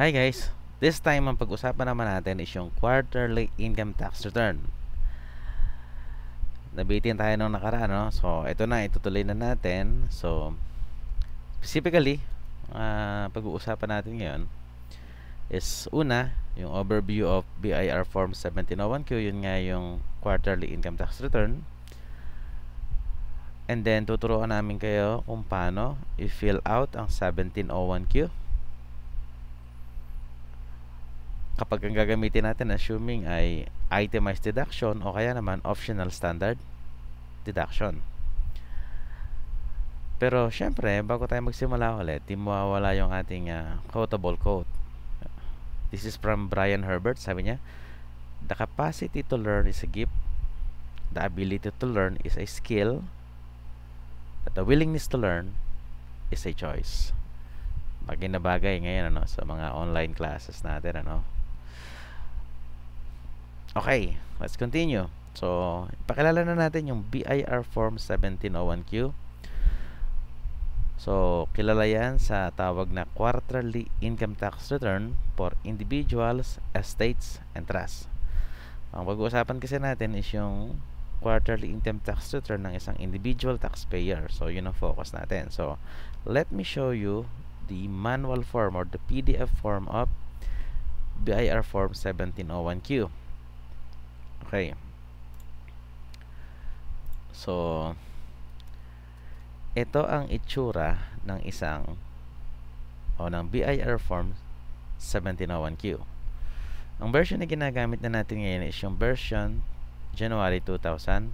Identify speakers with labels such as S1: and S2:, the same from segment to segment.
S1: Hi guys! This time, ang pag-usapan naman natin is yung quarterly income tax return. Nabitin tayo nung nakaraan, no? So, ito na, itutuloy na natin. So, specifically, uh, pag-uusapan natin ngayon is una, yung overview of BIR Form 1701Q, yun nga yung quarterly income tax return. And then, tuturuan namin kayo kung paano i-fill out ang 1701Q kapag ang gagamitin natin assuming ay itemized deduction o kaya naman optional standard deduction. Pero syempre, bago tayo magsimula ulit, di mawawala yung ating uh, quotable quote. This is from Brian Herbert, sabi niya, The capacity to learn is a gift. The ability to learn is a skill. But the willingness to learn is a choice. Bagay na bagay ngayon ano, sa mga online classes natin. Ano, Okay, let's continue. So, ipakilala na natin yung BIR Form 1701Q. So, kilala yan sa tawag na Quarterly Income Tax Return for Individuals, Estates, and Trusts. Ang pag-uusapan kasi natin is yung Quarterly Income Tax Return ng isang individual taxpayer. So, yun ang focus natin. So, let me show you the manual form or the PDF form of BIR Form 1701Q. Okay. So, ito ang itsura ng isang o ng BIR form 1701Q. Ang version na ginagamit na natin ngayon is yung version January 2018.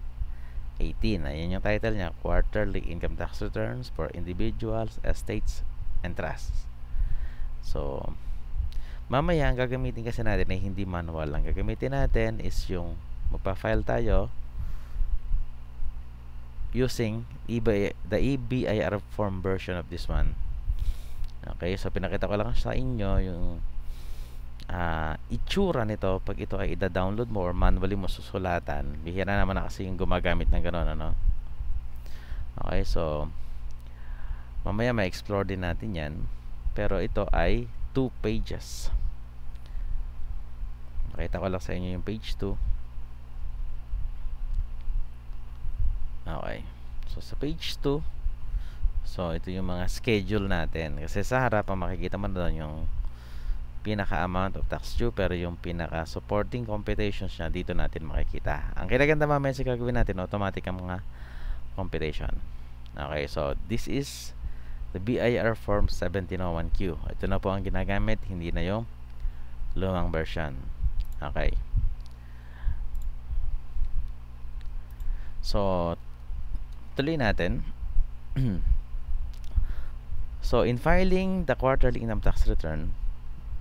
S1: Ayan yung title niya, Quarterly Income Tax Returns for Individuals, Estates, and Trusts. So, mamaya ang gagamitin kasi natin ay hindi manual ang gagamitin natin is yung magpa-file tayo using EBI, the EBIR form version of this one okay so pinakita ko lang sa inyo yung uh, itsura nito pag ito ay ida-download mo or manually mo susulatan bihira naman na kasi yung gumagamit ng ganun ano okay so mamaya ma-explore din natin yan pero ito ay 2 pages pakita ko lang sa inyo yung page 2 okay so sa page 2 so ito yung mga schedule natin kasi sa harap ang makikita mo doon yung pinaka amount of tax due pero yung pinaka supporting computations nya dito natin makikita ang kinaganda mamaya sa gagawin natin automatic ang mga computation okay so this is the BIR form 1701Q ito na po ang ginagamit hindi na yung lumang version Okay. So, tuloy natin. so, in filing the quarterly income tax return,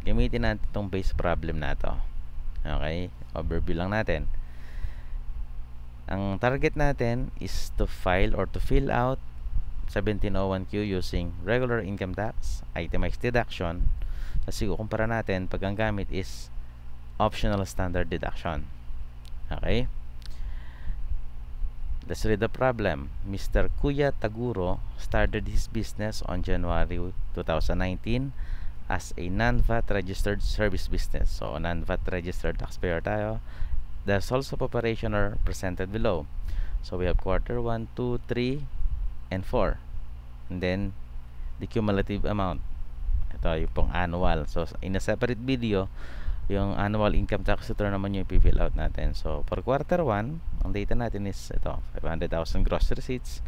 S1: gamitin natin itong base problem na to. Okay? Overview lang natin. Ang target natin is to file or to fill out 1701Q using regular income tax, itemized deduction. Kasi kukumpara natin, pag ang gamit is optional standard deduction. Okay? Let's read the problem. Mr. Kuya Taguro started his business on January 2019 as a non-VAT registered service business. So, non-VAT registered taxpayer tayo. The source of operation are presented below. So, we have quarter 1, 2, 3, and 4. And then, the cumulative amount. Ito yung pong annual. So, in a separate video, yung annual income tax return naman yung i-fill out natin so for quarter 1 ang data natin is ito 500,000 gross receipts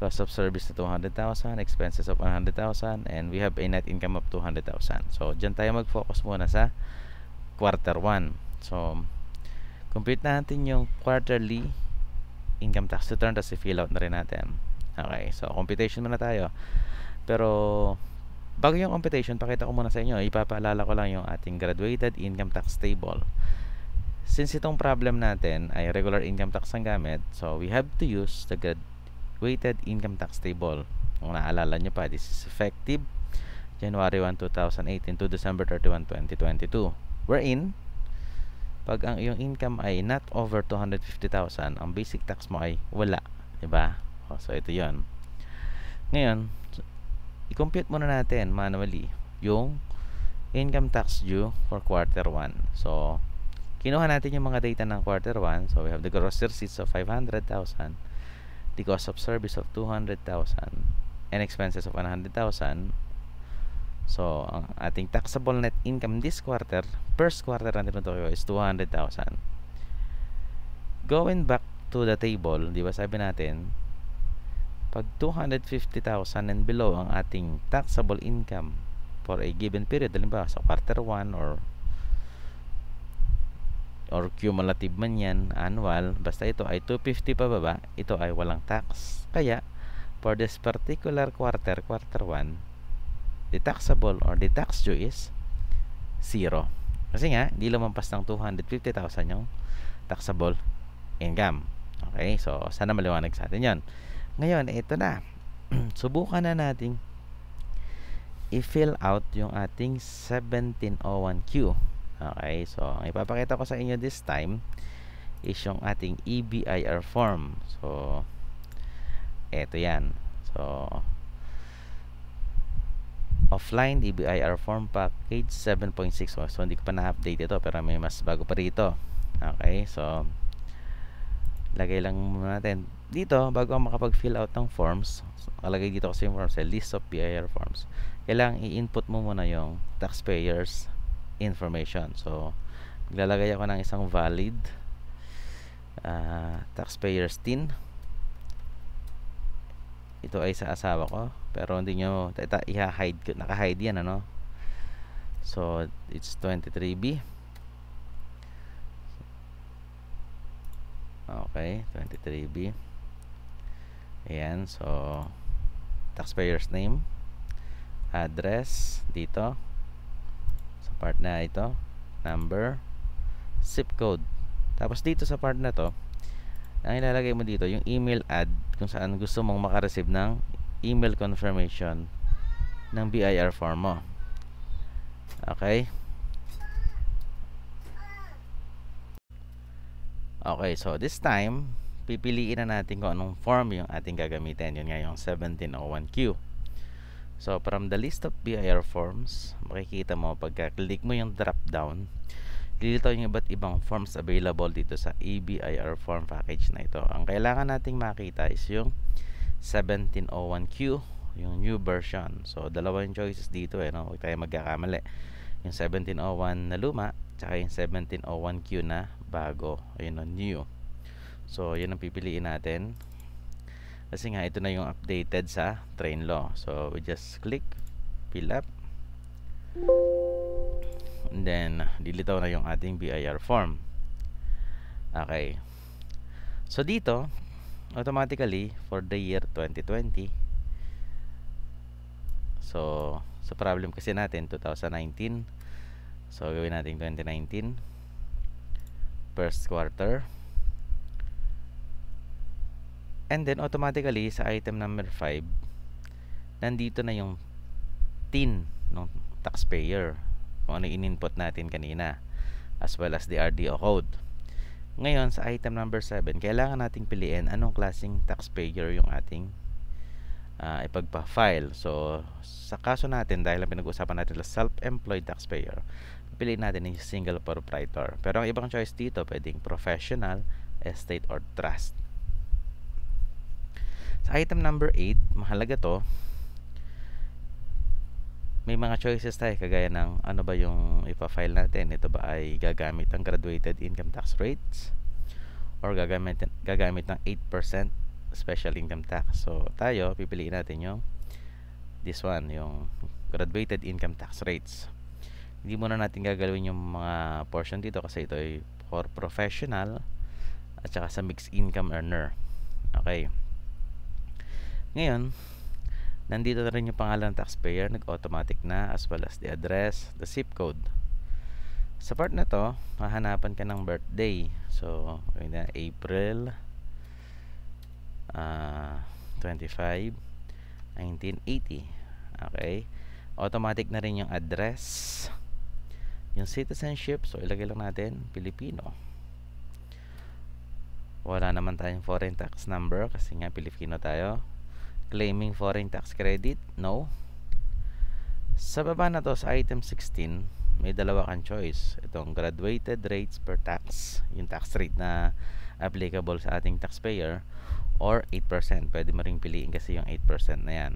S1: cost of service na 200,000 expenses of 100,000 and we have a net income of 200,000 so dyan tayo mag-focus muna sa quarter 1 so complete natin yung quarterly income tax return tapos i-fill out na rin natin okay so computation muna tayo pero Bago yung computation, pakita ko muna sa inyo. Ipapaalala ko lang yung ating graduated income tax table. Since itong problem natin ay regular income tax ang gamit, so we have to use the graduated income tax table. Kung naalala nyo pa, this is effective January 1, 2018 to December 31, 2022. Wherein, pag ang iyong income ay not over 250,000, ang basic tax mo ay wala. Diba? So, ito yon Ngayon, i-compute muna natin manually yung income tax due for quarter 1. So, kinuha natin yung mga data ng quarter 1. So, we have the gross receipts of 500,000, the cost of service of 200,000, and expenses of 100,000. So, ang ating taxable net income this quarter, first quarter na tinutukoy is 200,000. Going back to the table, di ba sabi natin, pag 250,000 and below ang ating taxable income for a given period halimbawa sa quarter 1 or or cumulative man yan annual basta ito ay 250 pababa ito ay walang tax kaya for this particular quarter quarter 1 the taxable or the tax due is 0 kasi nga di lumampas ng 250,000 yung taxable income okay so sana maliwanag sa atin yan ngayon, ito na. Subukan na nating i-fill out yung ating 1701Q. Okay, so ang ipapakita ko sa inyo this time is yung ating EBIR form. So, eto yan. So, offline EBIR form package 7.6. So, hindi ko pa na-update ito pero may mas bago pa rito. Okay, so, lagay lang muna natin dito, bago makapag-fill out ng forms, nakalagay dito kasi yung forms, eh, list of PIR forms, kailangan i-input mo muna yung taxpayer's information. So, naglalagay ako ng isang valid uh, taxpayer's tin. Ito ay sa asawa ko, pero hindi nyo, i hide naka-hide yan, ano? So, it's 23B. Okay, 23B ayan so taxpayer's name address dito sa part na ito number zip code tapos dito sa part na to ang ilalagay mo dito yung email ad kung saan gusto mong makareceive ng email confirmation ng BIR form mo okay okay so this time pipiliin na natin kung anong form yung ating gagamitin. Yun nga yung 1701Q. So, from the list of BIR forms, makikita mo pagka-click mo yung drop-down, lilitaw yung iba't ibang forms available dito sa EBIR form package na ito. Ang kailangan nating makita is yung 1701Q, yung new version. So, dalawa yung choices dito eh, no? Huwag tayo magkakamali. Yung 1701 na luma, tsaka yung 1701Q na bago, ayun no, new. So, yun ang pipiliin natin. Kasi nga, ito na yung updated sa train law. So, we just click, fill up. And then, dilitaw na yung ating BIR form. Okay. So, dito, automatically, for the year 2020, so, sa problem kasi natin, 2019, so, gawin natin 2019, first quarter, And then, automatically, sa item number 5, nandito na yung TIN ng taxpayer. Kung ano in-input natin kanina. As well as the RDO code. Ngayon, sa item number 7, kailangan nating piliin anong klaseng taxpayer yung ating uh, ipagpa-file. So, sa kaso natin, dahil ang pinag-uusapan natin is self-employed taxpayer, piliin natin yung single proprietor. Pero ang ibang choice dito, pwedeng professional, estate, or trust. Sa item number 8, mahalaga to. May mga choices tayo kagaya ng ano ba yung ipa-file natin. Ito ba ay gagamit ang graduated income tax rates or gagamit gagamit ng 8% special income tax. So tayo pipiliin natin yung this one, yung graduated income tax rates. Hindi muna natin gagalawin yung mga portion dito kasi ito ay for professional at saka sa mixed income earner. Okay. Ngayon, nandito na rin yung pangalan ng taxpayer, nag-automatic na as well as the address, the zip code. Sa part na to, hahanapan ka ng birthday. So, yun na, April uh, 25, 1980. Okay? Automatic na rin yung address. Yung citizenship, so ilagay lang natin, Pilipino. Wala naman tayong foreign tax number kasi nga Pilipino tayo claiming foreign tax credit? No. Sa baba na to sa item 16, may dalawa kang choice. Itong graduated rates per tax, yung tax rate na applicable sa ating taxpayer or 8%. Pwede mo ring piliin kasi yung 8% na yan.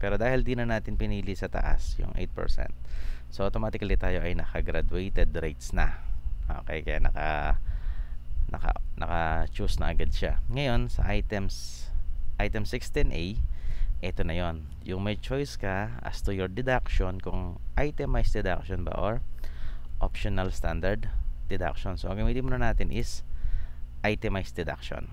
S1: Pero dahil di na natin pinili sa taas yung 8%, so automatically tayo ay naka-graduated rates na. Okay, kaya naka naka naka-choose na agad siya. Ngayon sa items item 16A, ito na yon Yung may choice ka as to your deduction kung itemized deduction ba or optional standard deduction. So, ang gamitin muna natin is itemized deduction.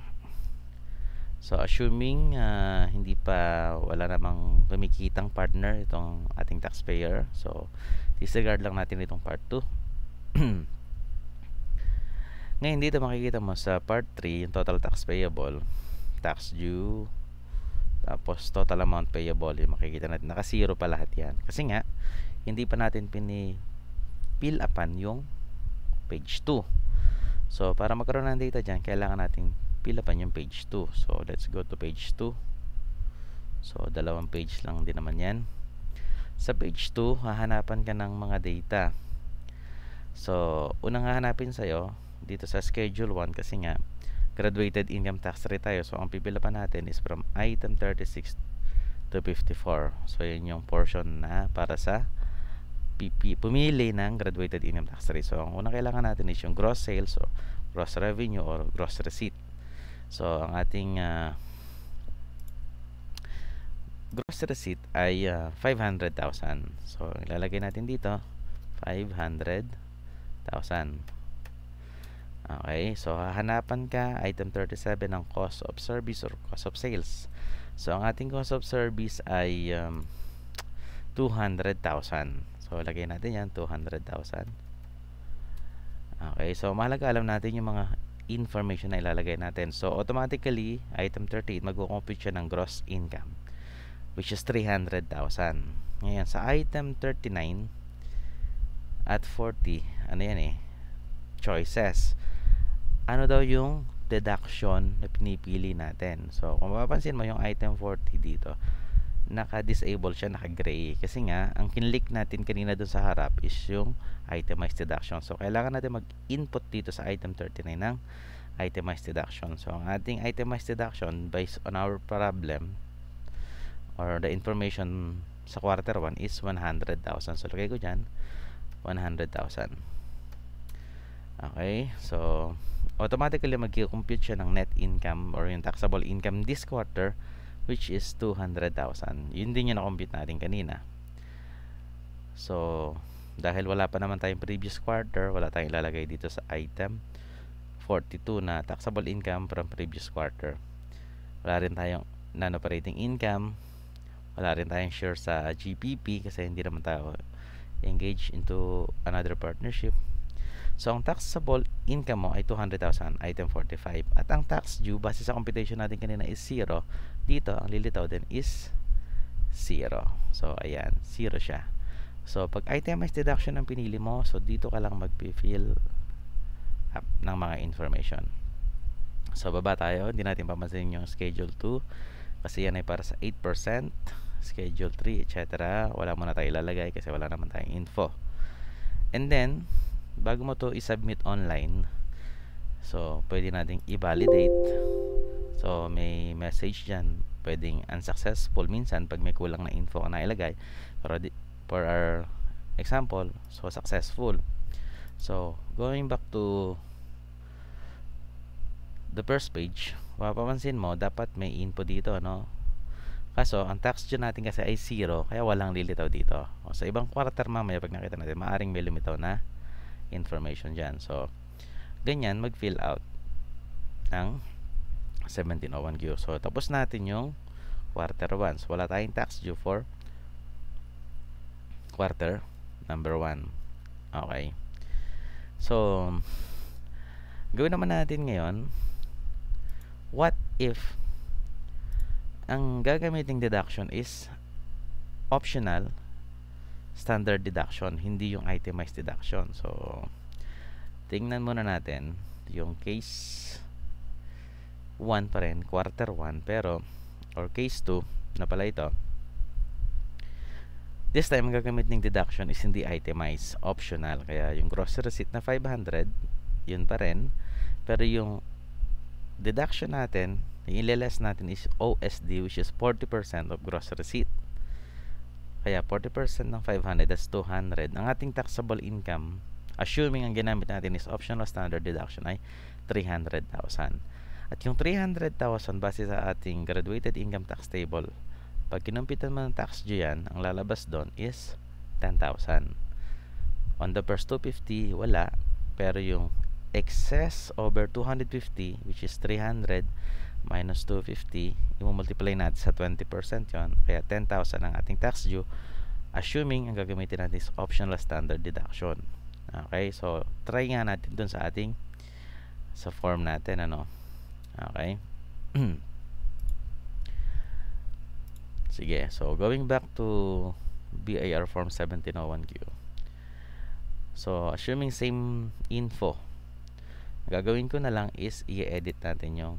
S1: So, assuming uh, hindi pa wala namang kumikitang partner itong ating taxpayer. So, disregard lang natin itong part 2. Ngayon dito makikita mo sa part 3, yung total tax payable tax due tapos total amount payable yung makikita natin naka zero pa lahat yan kasi nga hindi pa natin pini fill upan yung page 2 so para magkaroon ng data dyan kailangan natin fill upan yung page 2 so let's go to page 2 so dalawang page lang din naman yan sa page 2 hahanapan ka ng mga data so unang hahanapin sa'yo dito sa schedule 1 kasi nga graduated income tax rate tayo. So, ang pipilapan natin is from item 36 to 54. So, yun yung portion na para sa pumili ng graduated income tax rate. So, ang unang kailangan natin is yung gross sales or gross revenue or gross receipt. So, ang ating uh, gross receipt ay uh, ah, 500,000. So, ilalagay natin dito 500,000. Okay, so hahanapan ka item 37 ng cost of service or cost of sales. So ang ating cost of service ay um, 200,000. So lagay natin 'yan 200,000. Okay, so mahalaga alam natin yung mga information na ilalagay natin. So automatically, item 38 magko-compute siya ng gross income which is 300,000. Ngayon sa item 39 at 40, ano 'yan eh? Choices ano daw yung deduction na pinipili natin. So, kung mapapansin mo yung item 40 dito, naka-disable siya, naka-gray. Kasi nga, ang kinlik natin kanina dun sa harap is yung itemized deduction. So, kailangan natin mag-input dito sa item 39 ng itemized deduction. So, ang ating itemized deduction based on our problem or the information sa quarter 1 is 100,000. So, lagay ko dyan, 100,000. Okay, so automatically magki-compute siya ng net income or yung taxable income this quarter which is 200,000. Yun din yung na-compute natin kanina. So, dahil wala pa naman tayong previous quarter, wala tayong ilalagay dito sa item 42 na taxable income from previous quarter. Wala rin tayong non-operating income. Wala rin tayong share sa GPP kasi hindi naman tayo engaged into another partnership So, ang taxable income mo ay 200,000, item 45. At ang tax due, base sa computation natin kanina is 0. Dito, ang lilitaw din is 0. So, ayan, 0 siya. So, pag itemized deduction ang pinili mo, so dito ka lang mag-fill up ng mga information. So, baba tayo. Hindi natin pamansin yung Schedule 2 kasi yan ay para sa 8%, Schedule 3, etc. Wala muna tayo ilalagay kasi wala naman tayong info. And then, bago mo to i-submit online so pwede nating i-validate so may message dyan pwedeng unsuccessful minsan pag may kulang na info na ilagay pero di, for our example so successful so going back to the first page mapapansin mo dapat may info dito no kaso ang tax dyan natin kasi ay 0 kaya walang lilitaw dito o, sa ibang quarter mamaya pag nakita natin maaring may lumitaw na information dyan. So, ganyan, mag-fill out ng 1701Q. So, tapos natin yung quarter 1. So, wala tayong tax due for quarter number 1. Okay. So, gawin naman natin ngayon, what if ang gagamiting deduction is optional standard deduction, hindi yung itemized deduction. So, tingnan muna natin yung case 1 pa rin, quarter 1, pero, or case 2 na pala ito. This time, ang gagamit ng deduction is hindi itemized, optional. Kaya yung grocery receipt na 500, yun pa rin. Pero yung deduction natin, yung ilalas natin is OSD, which is 40% of grocery receipt. Kaya 40% ng 500 that's 200. Ang ating taxable income, assuming ang ginamit natin is optional standard deduction ay 300,000. At yung 300,000 base sa ating graduated income tax table, pag kinumpitan mo ng tax diyan, ang lalabas doon is 10,000. On the first 250, wala. Pero yung excess over 250, which is 300, minus 250 i-multiply natin sa 20% yon kaya 10,000 ang ating tax due assuming ang gagamitin natin is optional standard deduction okay so try nga natin dun sa ating sa form natin ano okay sige so going back to BIR form 1701Q so assuming same info gagawin ko na lang is i-edit natin yung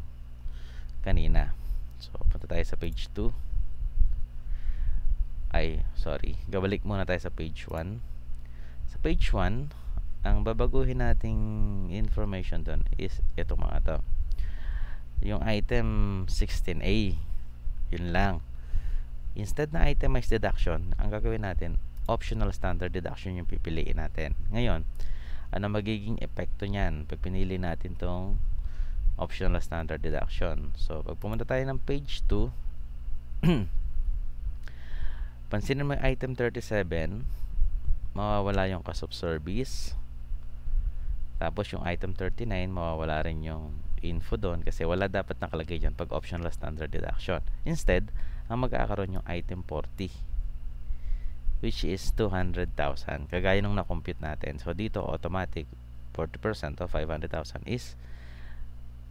S1: kanina. So, punta tayo sa page 2. Ay, sorry. Gabalik muna tayo sa page 1. Sa page 1, ang babaguhin nating information doon is ito mga to. Yung item 16A. Yun lang. Instead na itemized deduction, ang gagawin natin, optional standard deduction yung pipiliin natin. Ngayon, ano magiging epekto niyan pag pinili natin tong optional standard deduction. So, pag pumunta tayo ng page 2, pansinin mo yung item 37, mawawala yung cost of service. Tapos yung item 39, mawawala rin yung info doon kasi wala dapat nakalagay dyan pag optional standard deduction. Instead, ang magkakaroon yung item 40 which is 200,000 kagaya nung na-compute natin. So, dito automatic 40% of 500,000 is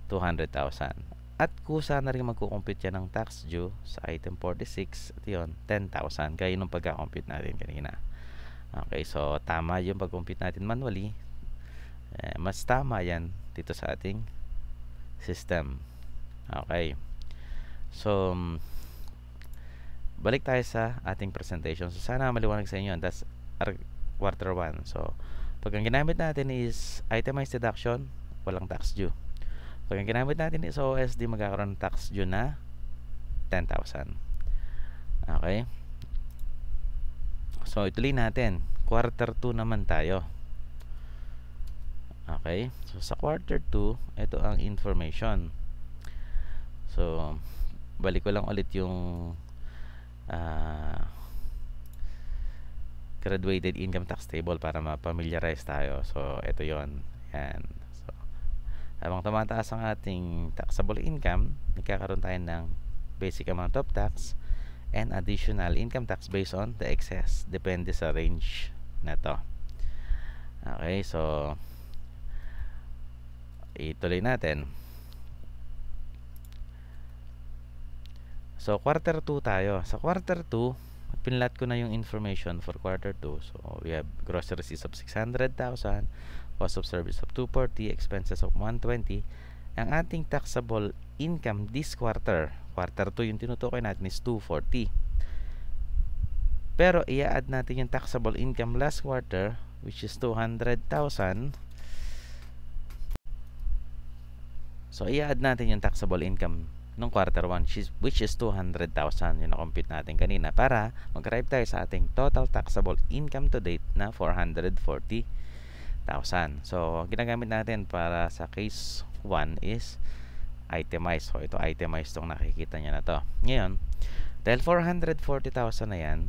S1: 200,000. At kusa na rin magkukompute yan ng tax due sa item 46 at yun, 10,000. Kaya yun ang pagkakompute natin kanina. Okay, so tama yung pagcompute natin manually. Eh, mas tama yan dito sa ating system. Okay. So, mm, balik tayo sa ating presentation. So, sana maliwanag sa inyo. That's our quarter 1. So, pag ang ginamit natin is itemized deduction, walang tax due. Pag ang ginamit natin is OSD, magkakaroon ng tax due na 10,000. Okay? So, ituloy natin. Quarter 2 naman tayo. Okay? So, sa quarter 2, ito ang information. So, balik ko lang ulit yung uh, graduated income tax table para ma-familiarize tayo. So, ito yon And, habang tumataas ang ating taxable income, nagkakaroon tayo ng basic amount of tax and additional income tax based on the excess. Depende sa range na to. Okay, so ituloy natin. So, quarter 2 tayo. Sa quarter 2, pinlat ko na yung information for quarter 2. So, we have gross receipts of 600,000 cost of service of 240, expenses of 120. Ang ating taxable income this quarter, quarter 2 yung tinutukoy natin is 240. Pero i-add natin yung taxable income last quarter which is 200,000. So i-add natin yung taxable income nung quarter 1 which is 200,000 yung na-compute natin kanina para mag-arrive tayo sa ating total taxable income to date na 440. 1,000. So, ginagamit natin para sa case 1 is itemized. So, ito itemized tong nakikita nyo na to. Ngayon, dahil 440,000 na yan,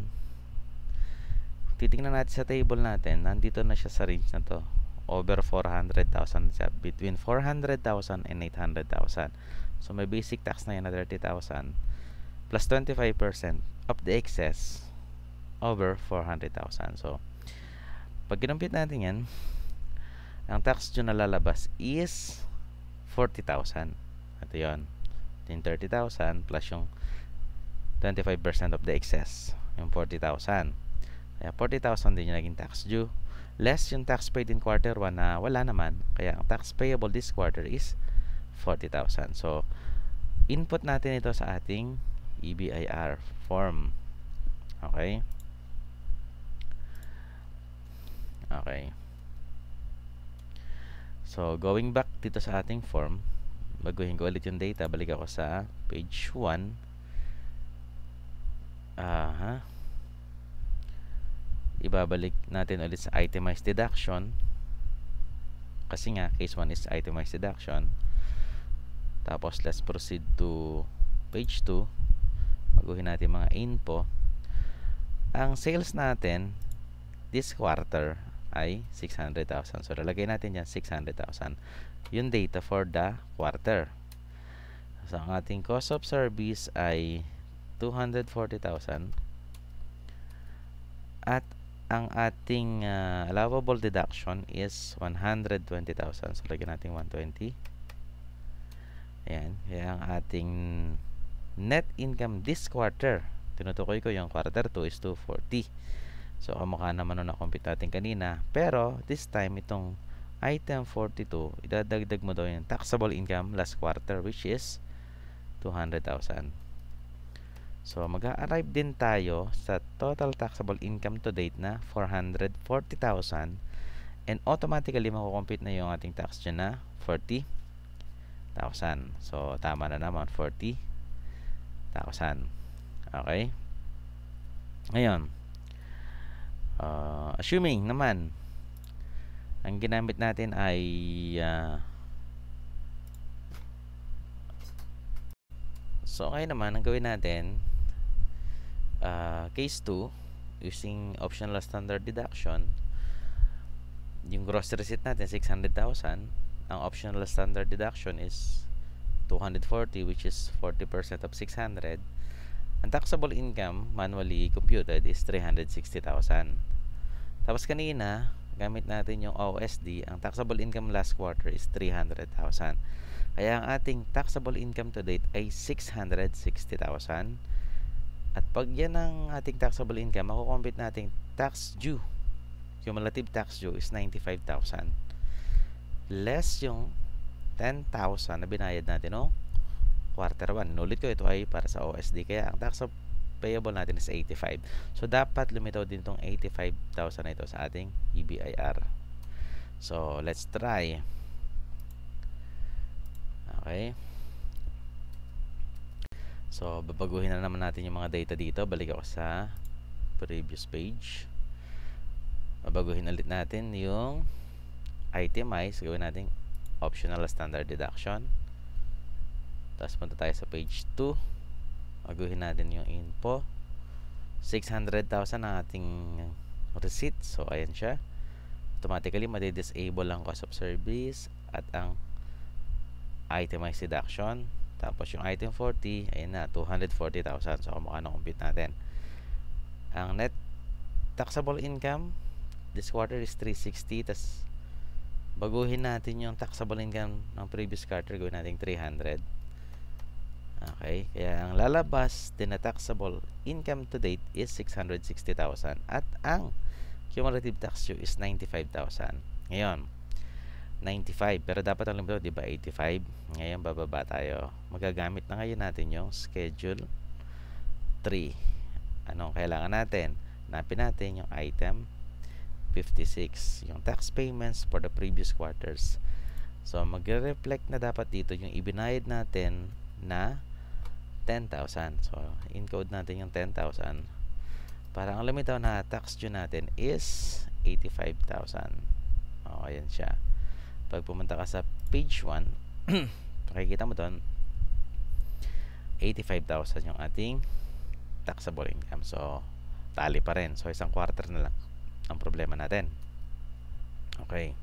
S1: titingnan natin sa table natin, nandito na siya sa range na to. Over 400,000 siya. Between 400,000 and 800,000. So, may basic tax na yan na 30,000 plus 25% of the excess over 400,000. So, pag ginumpit natin yan, ang tax due na lalabas is 40,000. Ito yun. Yung 30,000 plus yung 25% of the excess. Yung 40,000. Kaya 40,000 din yung naging tax due. Less yung tax paid in quarter 1 na wala naman. Kaya ang tax payable this quarter is 40,000. So, input natin ito sa ating EBIR form. Okay? Okay. So, going back dito sa ating form, baguhin ko ulit yung data. Balik ako sa page 1. Aha. Ibabalik natin ulit sa itemized deduction. Kasi nga, case 1 is itemized deduction. Tapos, let's proceed to page 2. Baguhin natin mga info. Ang sales natin, this quarter ay 600,000. So, lalagay natin yan 600,000. Yung data for the quarter. So, ang ating cost of service ay 240,000. At ang ating uh, allowable deduction is 120,000. So, lagyan natin 120. Ayan. Kaya ang ating net income this quarter, tinutukoy ko yung quarter 2 is 240. So, kamukha naman nung na-compute natin kanina. Pero, this time, itong item 42, idadagdag mo daw yung taxable income last quarter, which is 200,000. So, mag-arrive din tayo sa total taxable income to date na 440,000 and automatically makukompute na yung ating tax dyan na 40,000. So, tama na naman, 40,000. Okay? Ngayon, uh, assuming naman ang ginamit natin ay uh, so okay naman ang gawin natin uh, case 2 using optional standard deduction yung gross receipt natin 600,000 ang optional standard deduction is 240 which is 40% of 600 ang taxable income manually computed is 360,000. Tapos kanina, gamit natin yung OSD, ang taxable income last quarter is 300,000. Kaya ang ating taxable income to date ay 660,000. At pag yan ang ating taxable income, makukompute natin tax due. Cumulative tax due is 95,000. Less yung 10,000 na binayad natin Oh? quarter 1. Nulit ko, ito ay para sa OSD. Kaya ang tax payable natin is 85. So, dapat lumitaw din itong 85,000 na ito sa ating EBIR. So, let's try. Okay. So, babaguhin na naman natin yung mga data dito. Balik ako sa previous page. Babaguhin ulit natin yung itemize. Gawin natin optional standard deduction. Tapos punta tayo sa page 2. Aguhin natin yung info. 600,000 ang ating receipt. So, ayan siya. Automatically, madi-disable ang cost of service at ang itemized deduction. Tapos, yung item 40, ayan na, 240,000. So, kumukha na compute natin. Ang net taxable income this quarter is 360 tas baguhin natin yung taxable income ng previous quarter gawin natin 300 Okay, kaya ang lalabas na taxable income to date is 660,000 at ang cumulative tax due is 95,000. Ngayon, 95 pero dapat ang lumitaw, 'di ba? 85. Ngayon bababa tayo. Magagamit na ngayon natin yung schedule 3. Anong kailangan natin? Hanapin natin yung item 56, yung tax payments for the previous quarters. So magre-reflect na dapat dito yung ibinayad natin na 10,000. So, encode natin yung 10,000. Para ang limitaw na tax due natin is 85,000. O, ayan siya. Pag pumunta ka sa page 1, makikita mo doon, 85,000 yung ating taxable income. So, tali pa rin. So, isang quarter na lang ang problema natin. Okay.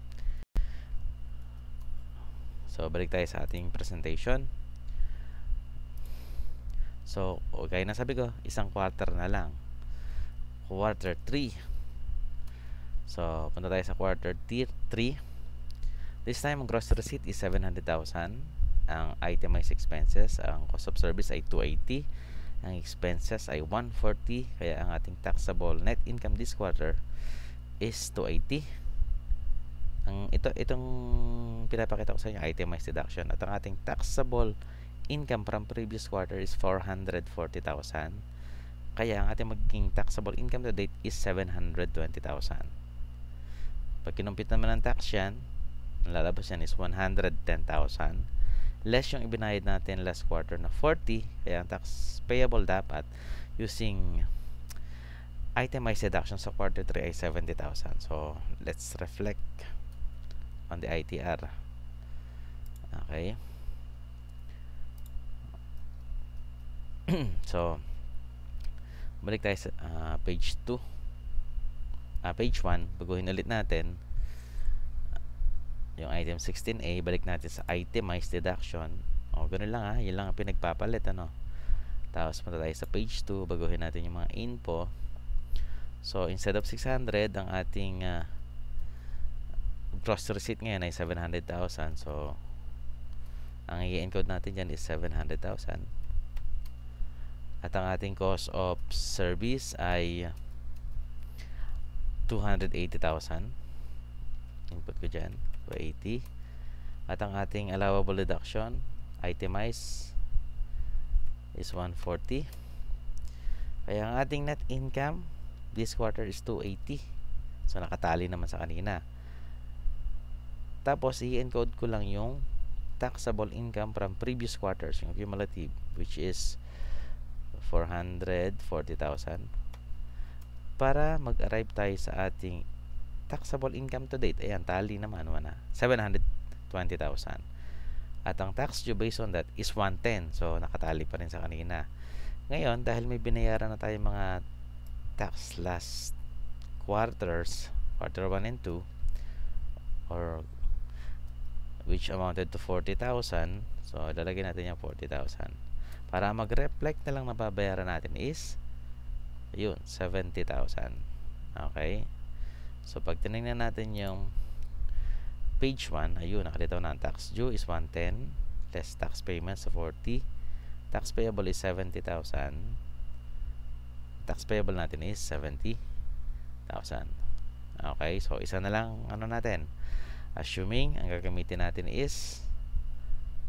S1: So, balik tayo sa ating presentation. So, okay na sabi ko, isang quarter na lang. Quarter 3. So, punta tayo sa quarter 3. This time, gross receipt is 700,000. Ang itemized expenses, ang cost of service ay 280. Ang expenses ay 140. Kaya ang ating taxable net income this quarter is 280 ang ito itong pinapakita ko sa inyo itemized deduction at ang ating taxable income from previous quarter is 440,000. Kaya ang ating magiging taxable income to date is 720,000. Pag kinumpit naman ng tax yan, ang lalabas yan is 110,000. Less yung ibinayad natin last quarter na 40, kaya ang tax payable dapat using itemized deduction sa quarter 3 ay 70,000. So, let's reflect on the ITR. Okay. so balik tayo sa uh, page 2 uh, ah, page 1 baguhin ulit natin yung item 16A balik natin sa itemized deduction o oh, ganoon lang ha ah. yun lang ang pinagpapalit ano tapos punta tayo sa page 2 baguhin natin yung mga info so instead of 600 ang ating uh, gross receipt ngayon ay 700,000 so ang i-encode natin dyan is 700,000 at ang ating cost of service ay 280,000 input ko dyan 280 at ang ating allowable deduction itemize is 140 kaya ang ating net income this quarter is 280 so nakatali naman sa kanina tapos i-encode ko lang yung taxable income from previous quarters yung cumulative which is 440,000 para mag-arrive tayo sa ating taxable income to date. Ayan, tali naman wala. 720,000. At ang tax due based on that is 110. So, nakatali pa rin sa kanina. Ngayon, dahil may binayaran na tayo mga tax last quarters, quarter 1 and 2, or which amounted to 40,000. So, lalagyan natin yung 40,000 para mag-reflect na lang nababayaran natin is yun, 70,000 okay so pag tinignan natin yung page 1, ayun, nakalitaw na ang tax due is 110 less tax payments of 40 tax payable is 70,000 tax payable natin is 70,000 okay, so isa na lang ano natin assuming ang gagamitin natin is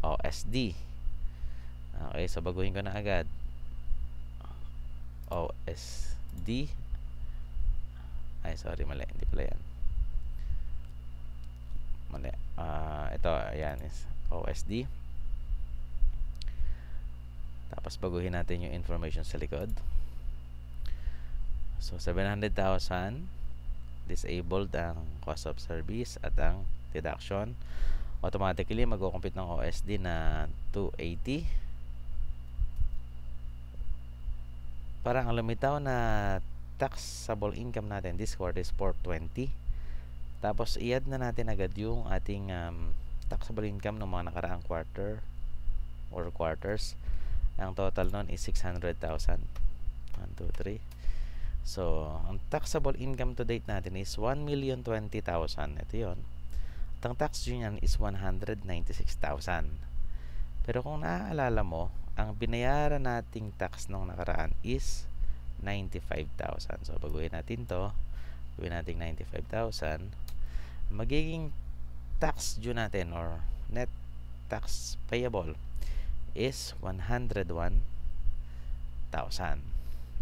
S1: OSD Okay, so baguhin ko na agad. OSD. Ay, sorry, mali. Hindi pala yan. Mali. Uh, ito, ayan is OSD. Tapos baguhin natin yung information sa likod. So, 700,000 disabled ang cost of service at ang deduction. Automatically, mag-compute ng OSD na 280 para ang lumitaw na taxable income natin this quarter is 420 tapos i na natin agad yung ating um, taxable income ng mga nakaraang quarter or quarters ang total nun is 600,000 1, 2, 3 so ang taxable income to date natin is 1,020,000 ito yun at ang tax due niyan is 196,000 pero kung naaalala mo ang binayaran nating tax nung nakaraan is 95,000. So, baguhin natin to. Gawin natin 95,000. Magiging tax due natin or net tax payable is 101,000.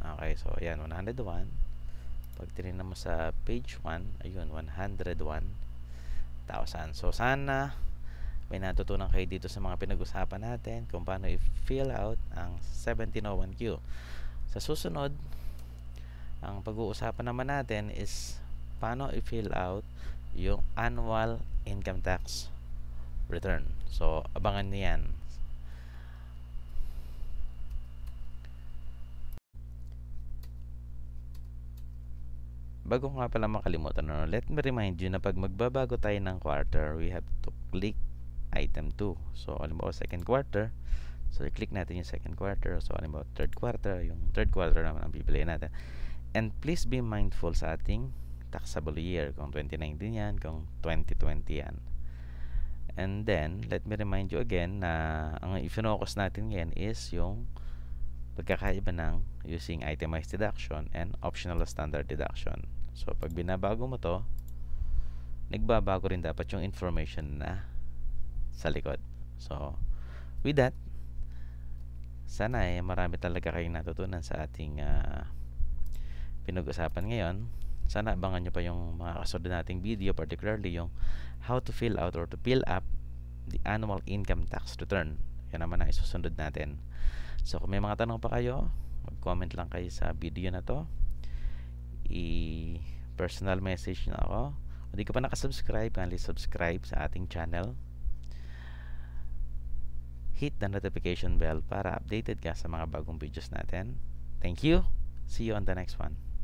S1: Okay, so ayan, 101. Pag tinignan mo sa page 1, ayun, 101,000. So, sana may natutunan kayo dito sa mga pinag-usapan natin kung paano i-fill out ang 1701Q. Sa susunod, ang pag-uusapan naman natin is paano i-fill out yung annual income tax return. So, abangan niyo yan. Bago nga pala makalimutan, let me remind you na pag magbabago tayo ng quarter, we have to click item 2. So, alimbawa second quarter. So, i-click natin yung second quarter. So, alimbawa third quarter. Yung third quarter naman ang bibilihin natin. And please be mindful sa ating taxable year. Kung 2019 yan, kung 2020 yan. And then, let me remind you again na ang i-focus natin ngayon is yung pagkakaiba ng using itemized deduction and optional standard deduction. So, pag binabago mo to, nagbabago rin dapat yung information na sa likod. So, with that, sana eh marami talaga kayong natutunan sa ating uh, pinag-usapan ngayon. Sana abangan nyo pa yung mga kasunod nating video, particularly yung how to fill out or to fill up the annual income tax return. Yan naman ang isusunod natin. So, kung may mga tanong pa kayo, mag-comment lang kayo sa video na to. I-personal message na ako. Kung di ka pa nakasubscribe, kindly subscribe sa ating channel hit the notification bell para updated ka sa mga bagong videos natin. Thank you! See you on the next one.